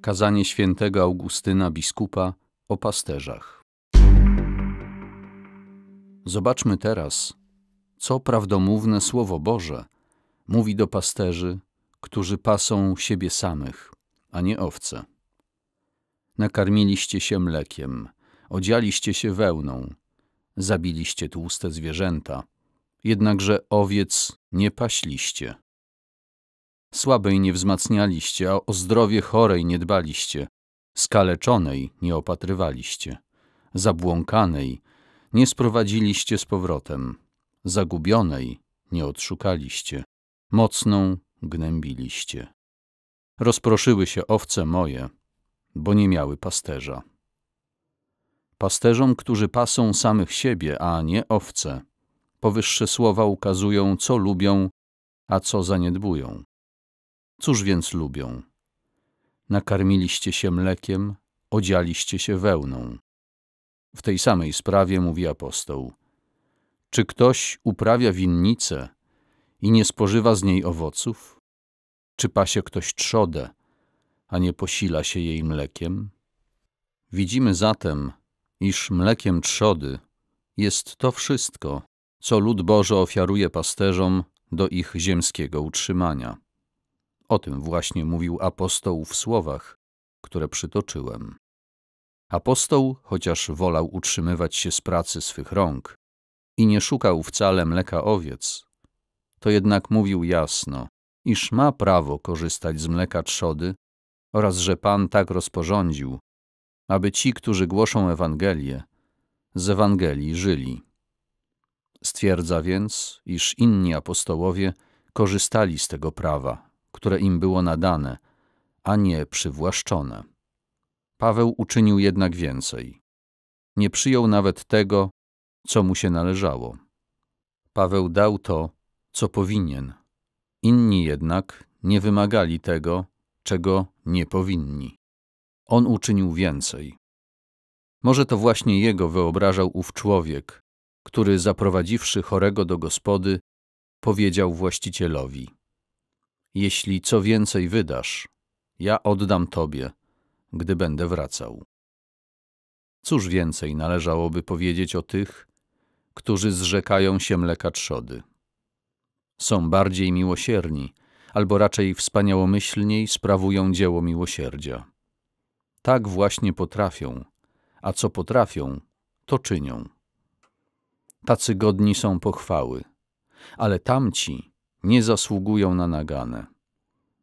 Kazanie świętego Augustyna biskupa o pasterzach. Zobaczmy teraz, co prawdomówne Słowo Boże mówi do pasterzy, którzy pasą siebie samych, a nie owce. Nakarmiliście się mlekiem, odzialiście się wełną, zabiliście tłuste zwierzęta, jednakże owiec nie paśliście. Słabej nie wzmacnialiście, a o zdrowie chorej nie dbaliście, skaleczonej nie opatrywaliście, zabłąkanej nie sprowadziliście z powrotem, zagubionej nie odszukaliście, mocną gnębiliście. Rozproszyły się owce moje, bo nie miały pasterza. Pasterzom, którzy pasą samych siebie, a nie owce, powyższe słowa ukazują, co lubią, a co zaniedbują. Cóż więc lubią? Nakarmiliście się mlekiem, odzialiście się wełną. W tej samej sprawie mówi apostoł. Czy ktoś uprawia winnicę i nie spożywa z niej owoców? Czy pasie ktoś trzodę, a nie posila się jej mlekiem? Widzimy zatem, iż mlekiem trzody jest to wszystko, co lud Boże ofiaruje pasterzom do ich ziemskiego utrzymania. O tym właśnie mówił apostoł w słowach, które przytoczyłem. Apostoł, chociaż wolał utrzymywać się z pracy swych rąk i nie szukał wcale mleka owiec, to jednak mówił jasno, iż ma prawo korzystać z mleka trzody oraz że Pan tak rozporządził, aby ci, którzy głoszą Ewangelię, z Ewangelii żyli. Stwierdza więc, iż inni apostołowie korzystali z tego prawa, które im było nadane, a nie przywłaszczone. Paweł uczynił jednak więcej. Nie przyjął nawet tego, co mu się należało. Paweł dał to, co powinien. Inni jednak nie wymagali tego, czego nie powinni. On uczynił więcej. Może to właśnie jego wyobrażał ów człowiek, który zaprowadziwszy chorego do gospody, powiedział właścicielowi – jeśli co więcej wydasz, ja oddam Tobie, gdy będę wracał. Cóż więcej należałoby powiedzieć o tych, którzy zrzekają się mleka trzody? Są bardziej miłosierni, albo raczej wspaniałomyślniej sprawują dzieło miłosierdzia. Tak właśnie potrafią, a co potrafią, to czynią. Tacy godni są pochwały, ale tamci nie zasługują na naganę.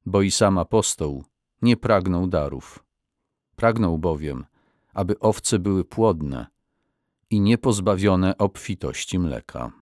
Bo i sam apostoł nie pragnął darów. Pragnął bowiem, aby owce były płodne i niepozbawione obfitości mleka.